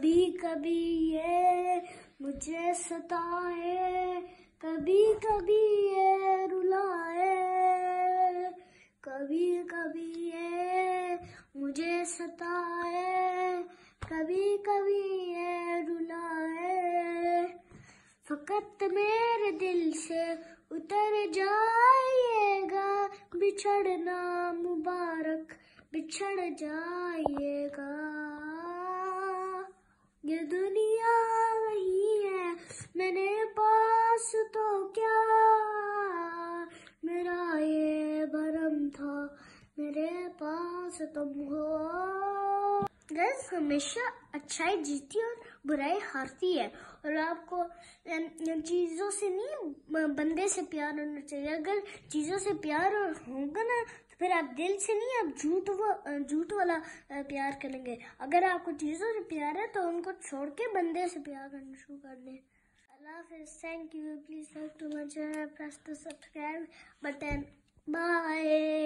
कभी कभी ये मुझे सताए कभी कभी ये रुलाए कभी कभी ये मुझे सताए कभी कभी ये रुलाए फकत मेरे दिल से उतर जाइएगा बिछड़ना मुबारक बिछड़ जाइएगा दिया ही है मैंने पास तो क्या मेरा ये भरम था मेरे पास तुम हो गैस हमेशा अच्छाई जीती और बुराई हारती है और आपको जी से नहीं बंदे से प्यार होना चाहिए अगर चीज़ों से प्यार होगा ना तो फिर आप दिल से नहीं आप झूठ वो झूठ वाला प्यार करेंगे अगर आपको चीज़ों से प्यार है तो उनको छोड़ के बंदे से प्यार करना शुरू कर दें Allah thank you please like to my channel press the subscribe button bye